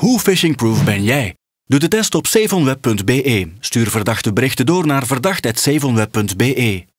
Hoe phishingproof ben jij? Doe de test op savonweb.be. Stuur verdachte berichten door naar verdacht@savonweb.be.